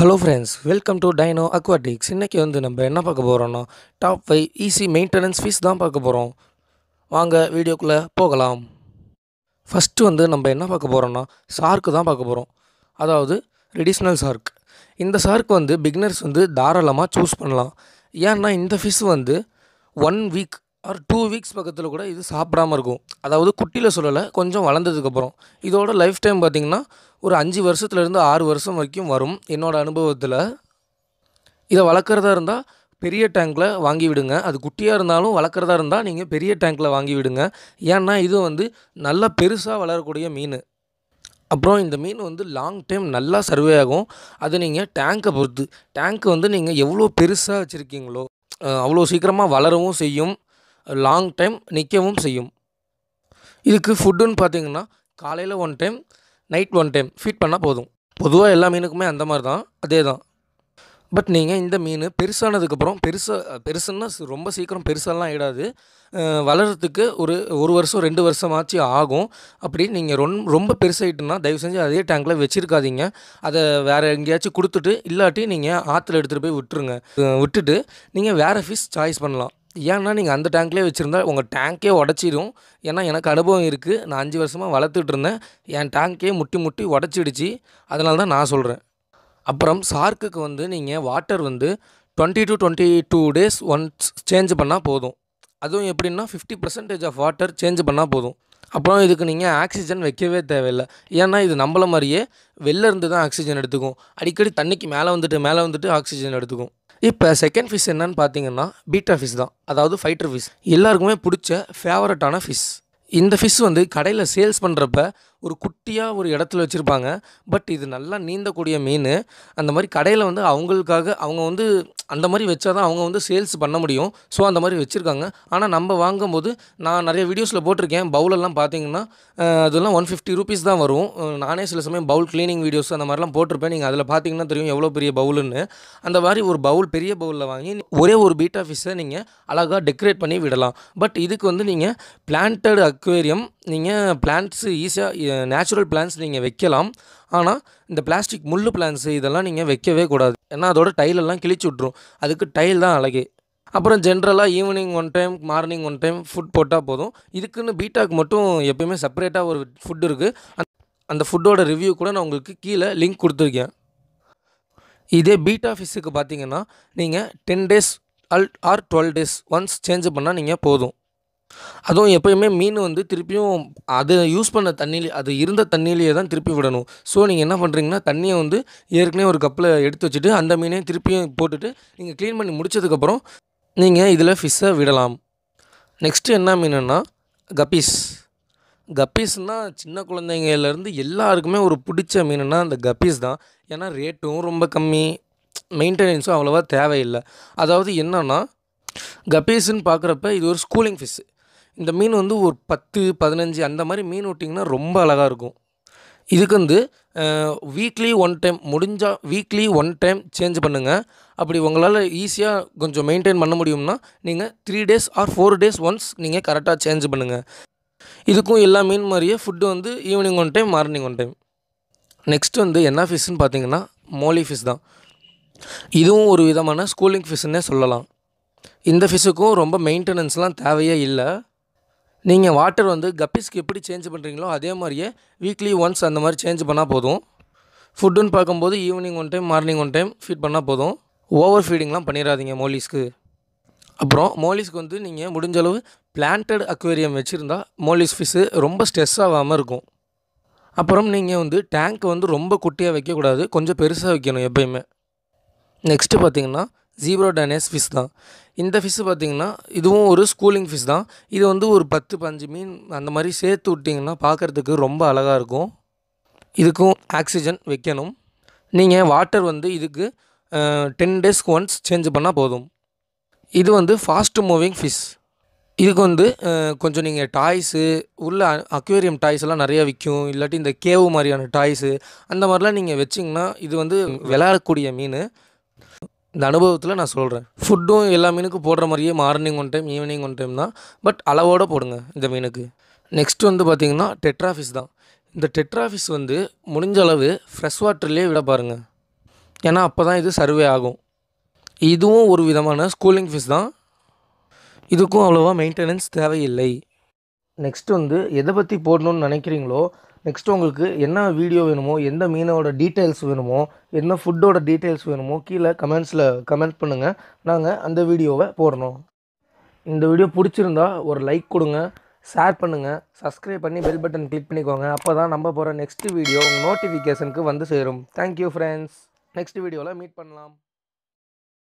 hello friends welcome to Dino Aquatics இன்றைக்கி வந்து நம்ம என்ன பார்க்க போகிறோன்னா top five easy maintenance fish தான் பார்க்க போகிறோம் வாங்க வீடியோக்குள்ளே போகலாம் ஃபஸ்ட்டு வந்து நம்ம என்ன பார்க்க போகிறோன்னா சார்க்கு தான் பார்க்க போகிறோம் அதாவது ட்ரெடிஷ்னல் சார்க் இந்த சார்க் வந்து பிக்னர்ஸ் வந்து தாராளமாக சூஸ் பண்ணலாம் ஏன்னா இந்த ஃபிஷ் வந்து ஒன் வீக் ஒரு டூ வீக்ஸ் பக்கத்தில் கூட இது சாப்பிடாமல் இருக்கும் அதாவது குட்டியில் சொல்லலை கொஞ்சம் வளர்ந்ததுக்கப்புறம் இதோட லைஃப் டைம் பார்த்திங்கன்னா ஒரு அஞ்சு வருஷத்துலேருந்து ஆறு வருஷம் வரைக்கும் வரும் என்னோடய அனுபவத்தில் இதை வளர்க்குறதா இருந்தால் பெரிய டேங்க்கில் வாங்கி விடுங்க அது குட்டியாக இருந்தாலும் வளர்க்குறதா இருந்தால் நீங்கள் பெரிய டேங்க்கில் வாங்கி விடுங்க ஏன்னா இது வந்து நல்லா பெருசாக வளரக்கூடிய மீன் அப்புறம் இந்த மீன் வந்து லாங் டைம் நல்லா சர்வே ஆகும் அது நீங்கள் டேங்க்கை பொறுத்து டேங்க் வந்து நீங்கள் எவ்வளோ பெருசாக வச்சுருக்கீங்களோ அவ்வளோ சீக்கிரமாக வளரவும் செய்யும் லாங் டைம் நிற்கவும் செய்யும் இதுக்கு ஃபுட்டுன்னு பார்த்தீங்கன்னா காலையில் one time night one time feed பண்ணால் போதும் பொதுவாக எல்லா மீனுக்குமே அந்த மாதிரி தான் அதே தான் பட் நீங்கள் இந்த மீன் பெருசானதுக்கப்புறம் பெருசாக பெருசுன்னா ரொம்ப சீக்கிரம் பெருசெல்லாம் ஆகிடாது வளர்கிறதுக்கு ஒரு ஒரு வருஷம் ரெண்டு வருஷம் ஆச்சு ஆகும் அப்படி நீங்கள் ரொம் ரொம்ப பெருசாகிட்டுன்னா தயவு செஞ்சு அதே டேங்கில் வச்சுருக்காதீங்க அதை வேறு எங்கேயாச்சும் கொடுத்துட்டு இல்லாட்டி நீங்கள் ஆற்றுல எடுத்துகிட்டு போய் விட்டுருங்க விட்டுட்டு நீங்கள் வேறு ஃபிஷ் சாய்ஸ் பண்ணலாம் ஏன்னா நீங்கள் அந்த டேங்க்லேயே வச்சுருந்தா உங்கள் டேங்க்கே உடச்சிடும் ஏன்னா எனக்கு அனுபவம் இருக்குது நான் அஞ்சு வருஷமாக வளர்த்துட்டு இருந்தேன் என் டேங்க்கே முட்டி முட்டி உடச்சிடுச்சு அதனால தான் நான் சொல்கிறேன் அப்புறம் சார்க்குக்கு வந்து நீங்கள் வாட்டர் வந்து twenty to twenty two days once change பண்ணால் போதும் அதுவும் எப்படின்னா fifty percentage of water change பண்ணால் போதும் அப்புறம் இதுக்கு நீங்கள் ஆக்சிஜன் வைக்கவே தேவையில்லை ஏன்னா இது நம்மள மாதிரியே வெளில இருந்து தான் ஆக்சிஜன் எடுத்துக்கும் அடிக்கடி தண்ணிக்கு மேலே வந்துட்டு மேலே வந்துட்டு ஆக்சிஜன் எடுத்துக்கும் இப்போ செகண்ட் ஃபிஷ் என்னன்னு பார்த்தீங்கன்னா பீட்டா ஃபிஷ் தான் அதாவது ஃபைட்டர் ஃபிஷ் எல்லாருக்குமே பிடிச்ச ஃபேவரட்டான ஃபிஷ் இந்த ஃபிஷ் வந்து கடையில் சேல்ஸ் பண்ணுறப்ப ஒரு குட்டியாக ஒரு இடத்துல வச்சுருப்பாங்க பட் இது நல்லா நீந்தக்கூடிய மீன் அந்த மாதிரி கடையில் வந்து அவங்களுக்காக அவங்க வந்து அந்த மாதிரி வச்சால் தான் அவங்க வந்து சேல்ஸ் பண்ண முடியும் ஸோ அந்த மாதிரி வச்சுருக்காங்க ஆனால் நம்ம வாங்கும்போது நான் நிறைய வீடியோஸில் போட்டிருக்கேன் பவுலெல்லாம் பார்த்தீங்கன்னா அதெல்லாம் ஒன் ஃபிஃப்டி ருபீஸ் தான் வரும் நானே சில சமயம் பவுல் க்ளீனிங் வீடியோஸ் அந்த மாதிரிலாம் போட்டிருப்பேன் நீங்கள் அதில் பார்த்தீங்கன்னா தெரியும் எவ்வளோ பெரிய பவுலுன்னு அந்த மாதிரி ஒரு பவுல் பெரிய பவுலில் வாங்கி ஒரே ஒரு பீட்டா ஆஃபீஸை நீங்கள் அழகாக டெக்கரேட் பண்ணி விடலாம் பட் இதுக்கு வந்து நீங்கள் பிளான்டட் அக்வேரியம் நீங்கள் பிளான்ட்ஸு ஈஸியாக நேச்சுரல் பிளான்ஸ் நீங்கள் வைக்கலாம் ஆனால் இந்த பிளாஸ்டிக் முள் பிளான்ஸ் இதெல்லாம் நீங்கள் வைக்கவே கூடாது ஏன்னா அதோட டைலெல்லாம் கிழிச்சு விட்ரும் அதுக்கு டைல் தான் அழகு அப்புறம் ஜென்ரலாக evening one time morning one time food போட்டால் போதும் இதுக்குன்னு பீட்டாக்கு மட்டும் எப்பயுமே செப்பரேட்டாக ஒரு ஃபுட் இருக்குது அந்த ஃபுட்டோட ரிவ்யூ கூட நான் உங்களுக்கு கீழே லிங்க் கொடுத்துருக்கேன் இதே பீட் ஆஃபீஸுக்கு பார்த்தீங்கன்னா நீங்கள் டென் டேஸ் அல் or twelve days once change பண்ணால் நீங்கள் போதும் அதுவும் எப்போயுமே மீன் வந்து திருப்பியும் அது யூஸ் பண்ண தண்ணியில் அது இருந்த தண்ணியிலேயே தான் திருப்பி விடணும் ஸோ நீங்கள் என்ன பண்ணுறீங்கன்னா தண்ணியை வந்து ஏற்கனவே ஒரு கப்பில் எடுத்து வச்சுட்டு அந்த மீனையும் திருப்பியும் போட்டுட்டு நீங்கள் க்ளீன் பண்ணி முடித்ததுக்கப்புறம் நீங்கள் இதில் ஃபிஷ்ஷை விடலாம் நெக்ஸ்ட்டு என்ன மீனுன்னா கப்பீஸ் கப்பீஸ்னால் சின்ன குழந்தைங்கலேருந்து எல்லாருக்குமே ஒரு பிடிச்ச மீனுன்னா அந்த கப்பீஸ் தான் ஏன்னா ரேட்டும் ரொம்ப கம்மி மெயின்டெனன்ஸும் அவ்வளோவா தேவையில்லை அதாவது என்னென்னா கப்பீஸ்ன்னு பார்க்குறப்ப இது ஒரு ஸ்கூலிங் ஃபிஷ்ஷு இந்த மீன் வந்து ஒரு பத்து பதினஞ்சு அந்த மாதிரி மீன் விட்டிங்கன்னா ரொம்ப அழகாக இருக்கும் இதுக்கு வந்து வீக்லி ஒன் டைம் முடிஞ்சால் வீக்லி ஒன் டைம் சேஞ்ச் பண்ணுங்கள் அப்படி உங்களால் ஈஸியாக கொஞ்சம் மெயின்டைன் பண்ண முடியும்னா நீங்கள் three days or four days once நீங்கள் கரெக்டாக சேஞ்ச் பண்ணுங்கள் இதுக்கும் எல்லா மீன் மாதிரியே ஃபுட்டு வந்து evening one time morning one time next வந்து என்ன ஃபிஷ்ஷுன்னு பார்த்தீங்கன்னா மோலி ஃபிஷ் தான் இதுவும் ஒரு விதமான ஸ்கூலிங் ஃபிஷ்ஷுன்னே சொல்லலாம் இந்த ஃபிஷ்ஷுக்கும் ரொம்ப மெயின்டெனன்ஸ்லாம் தேவையே இல்லை நீங்கள் வாட்டர் வந்து கப்பீஸ்க்கு எப்படி சேஞ்ச் பண்ணுறீங்களோ அதே மாதிரியே வீக்லி ஒன்ஸ் அந்த மாதிரி சேஞ்ச் பண்ணால் போதும் ஃபுட்டுன்னு பார்க்கும்போது evening one time morning one time feed பண்ணால் போதும் ஓவர் ஃபீடிங்லாம் பண்ணிடாதீங்க மோலிஸ்க்கு அப்புறம் மோலிஸ்க்கு வந்து நீங்கள் முடிஞ்ச அளவு பிளான்டட் அக்வேரியம் வச்சுருந்தா மோலிஸ் ஃபிஷ்ஷு ரொம்ப ஸ்ட்ரெஸ் ஆகாமல் இருக்கும் அப்புறம் நீங்கள் வந்து டேங்க் வந்து ரொம்ப குட்டியாக வைக்கக்கூடாது கொஞ்சம் பெருசாக வைக்கணும் எப்பயுமே நெக்ஸ்ட்டு பார்த்திங்கன்னா ஜீப்ரோடானஸ் ஃபிஷ் தான் இந்த ஃபிஷ்ஷு பார்த்திங்கன்னா இதுவும் ஒரு ஸ்கூலிங் ஃபிஷ் தான் இது வந்து ஒரு பத்து பஞ்சு மீன் அந்த மாதிரி சேர்த்து விட்டிங்கன்னா பார்க்குறதுக்கு ரொம்ப அழகாக இருக்கும் இதுக்கும் ஆக்சிஜன் வைக்கணும் நீங்கள் வாட்டர் வந்து இதுக்கு டென் டேஸ்க்கு ஒன்ஸ் சேஞ்ச் பண்ணால் போதும் இது வந்து ஃபாஸ்ட் மூவிங் ஃபிஷ் இதுக்கு வந்து கொஞ்சம் நீங்கள் டாய்ஸு உள்ள அக்வேரியம் டாய்ஸ் எல்லாம் நிறையா விற்கும் இல்லாட்டி இந்த கேவு மாதிரியான டாய்ஸு அந்த மாதிரிலாம் நீங்கள் வச்சிங்கன்னா இது வந்து விளையாடக்கூடிய மீன் இந்த அனுபவத்தில் நான் சொல்கிறேன் ஃபுட்டும் எல்லா மீனுக்கும் போடுற மாதிரியே morning one time evening one time தான் பட் அளவோடு போடுங்க இந்த மீனுக்கு நெக்ஸ்ட் வந்து பார்த்திங்கன்னா டெட்ராஃபிஸ் தான் இந்த டெட்ராஃபிஸ் வந்து முடிஞ்ச அளவு ஃப்ரெஷ் வாட்டர்லேயே விட பாருங்கள் ஏன்னா அப்போ தான் இது சர்வே ஆகும் இதுவும் ஒரு விதமான ஸ்கூலிங் ஃபீஸ் தான் இதுக்கும் அவ்வளோவா மெயின்டெனன்ஸ் தேவையில்லை நெக்ஸ்ட் வந்து எதை பற்றி போடணும்னு நினைக்கிறீங்களோ நெக்ஸ்ட்டு உங்களுக்கு என்ன வீடியோ வேணுமோ எந்த மீனோட டீட்டெயில்ஸ் வேணுமோ என்ன ஃபுட்டோட டீட்டெயில்ஸ் வேணுமோ கீழே கமெண்ட்ஸில் கமெண்ட் பண்ணுங்கள் நாங்கள் அந்த வீடியோவை போடணும் இந்த வீடியோ பிடிச்சிருந்தா ஒரு லைக் கொடுங்க ஷேர் பண்ணுங்கள் சப்ஸ்கிரைப் பண்ணி பெல் பட்டன் கிளிக் பண்ணிக்கோங்க அப்போ தான் நம்ம போகிற நெக்ஸ்ட் வீடியோ உங்கள் நோட்டிஃபிகேஷனுக்கு வந்து சேரும் தேங்க்யூ ஃப்ரெண்ட்ஸ் நெக்ஸ்ட் வீடியோவில் மீட் பண்ணலாம்